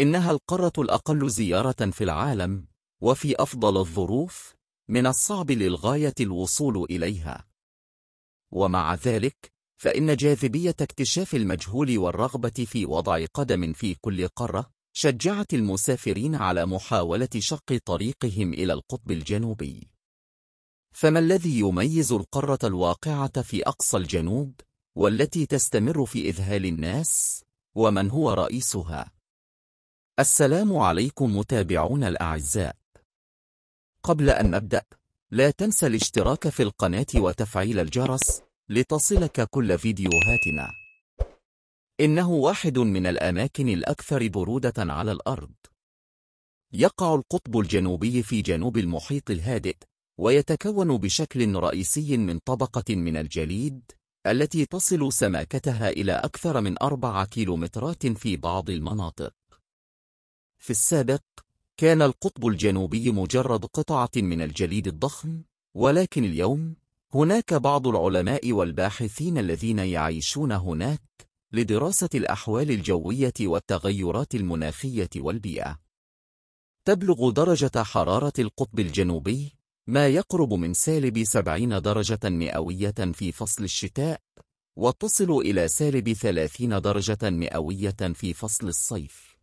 إنها القارة الأقل زيارة في العالم وفي أفضل الظروف من الصعب للغاية الوصول إليها ومع ذلك فإن جاذبية اكتشاف المجهول والرغبة في وضع قدم في كل قارة شجعت المسافرين على محاولة شق طريقهم إلى القطب الجنوبي فما الذي يميز القارة الواقعة في أقصى الجنوب والتي تستمر في إذهال الناس ومن هو رئيسها؟ السلام عليكم متابعون الأعزاء قبل أن نبدأ لا تنسى الاشتراك في القناة وتفعيل الجرس لتصلك كل فيديوهاتنا إنه واحد من الأماكن الأكثر برودة على الأرض يقع القطب الجنوبي في جنوب المحيط الهادئ ويتكون بشكل رئيسي من طبقة من الجليد التي تصل سماكتها إلى أكثر من أربع كيلومترات في بعض المناطق في السابق، كان القطب الجنوبي مجرد قطعة من الجليد الضخم، ولكن اليوم، هناك بعض العلماء والباحثين الذين يعيشون هناك لدراسة الأحوال الجوية والتغيرات المناخية والبيئة. تبلغ درجة حرارة القطب الجنوبي ما يقرب من سالب 70 درجة مئوية في فصل الشتاء، وتصل إلى سالب 30 درجة مئوية في فصل الصيف.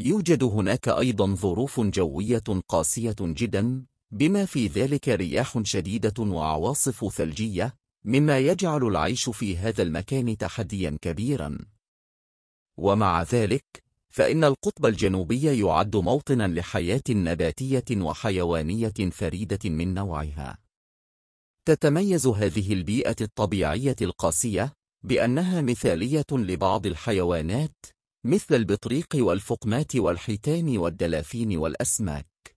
يوجد هناك أيضا ظروف جوية قاسية جدا بما في ذلك رياح شديدة وعواصف ثلجية مما يجعل العيش في هذا المكان تحديا كبيرا ومع ذلك فإن القطب الجنوبي يعد موطنا لحياة نباتية وحيوانية فريدة من نوعها تتميز هذه البيئة الطبيعية القاسية بأنها مثالية لبعض الحيوانات مثل البطريق والفقمات والحيتان والدلافين والأسماك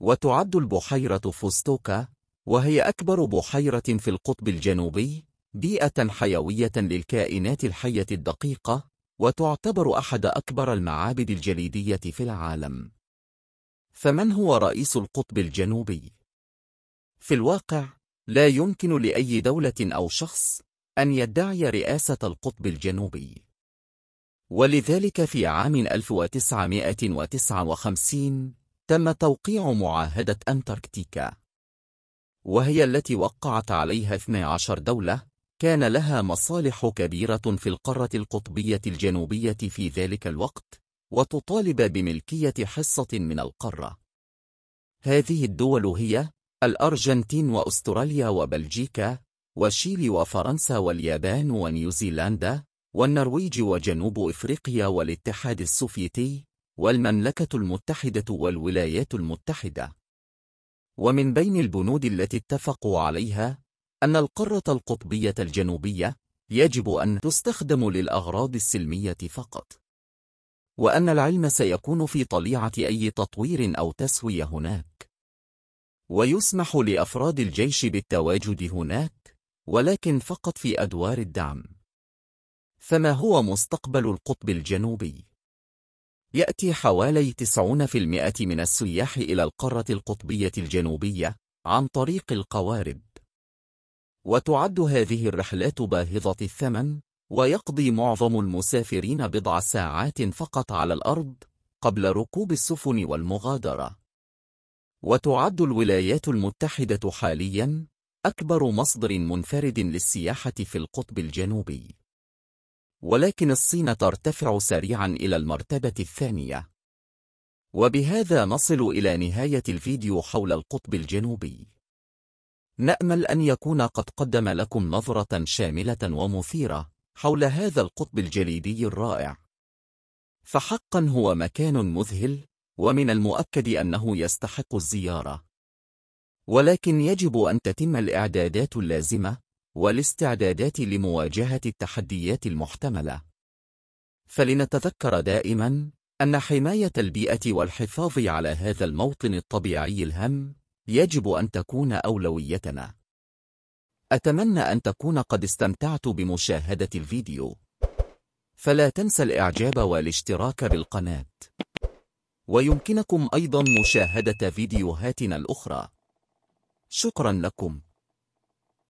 وتعد البحيرة فستوكا وهي أكبر بحيرة في القطب الجنوبي بيئة حيوية للكائنات الحية الدقيقة وتعتبر أحد أكبر المعابد الجليدية في العالم فمن هو رئيس القطب الجنوبي؟ في الواقع لا يمكن لأي دولة أو شخص أن يدعي رئاسة القطب الجنوبي ولذلك في عام 1959 تم توقيع معاهدة أنتاركتيكا وهي التي وقعت عليها 12 دولة كان لها مصالح كبيرة في القارة القطبية الجنوبية في ذلك الوقت وتطالب بملكية حصة من القارة هذه الدول هي الأرجنتين وأستراليا وبلجيكا وشيلي وفرنسا واليابان ونيوزيلندا والنرويج وجنوب إفريقيا والاتحاد السوفيتي والمملكة المتحدة والولايات المتحدة ومن بين البنود التي اتفقوا عليها أن القارة القطبية الجنوبية يجب أن تستخدم للأغراض السلمية فقط وأن العلم سيكون في طليعة أي تطوير أو تسوية هناك ويسمح لأفراد الجيش بالتواجد هناك ولكن فقط في أدوار الدعم فما هو مستقبل القطب الجنوبي؟ يأتي حوالي 90% من السياح إلى القارة القطبية الجنوبية عن طريق القوارب وتعد هذه الرحلات باهظة الثمن ويقضي معظم المسافرين بضع ساعات فقط على الأرض قبل ركوب السفن والمغادرة وتعد الولايات المتحدة حالياً أكبر مصدر منفرد للسياحة في القطب الجنوبي ولكن الصين ترتفع سريعا إلى المرتبة الثانية وبهذا نصل إلى نهاية الفيديو حول القطب الجنوبي نأمل أن يكون قد قدم لكم نظرة شاملة ومثيرة حول هذا القطب الجليدي الرائع فحقا هو مكان مذهل ومن المؤكد أنه يستحق الزيارة ولكن يجب أن تتم الإعدادات اللازمة والاستعدادات لمواجهة التحديات المحتملة فلنتذكر دائما أن حماية البيئة والحفاظ على هذا الموطن الطبيعي الهم يجب أن تكون أولويتنا أتمنى أن تكون قد استمتعت بمشاهدة الفيديو فلا تنسى الإعجاب والاشتراك بالقناة ويمكنكم أيضا مشاهدة فيديوهاتنا الأخرى شكرا لكم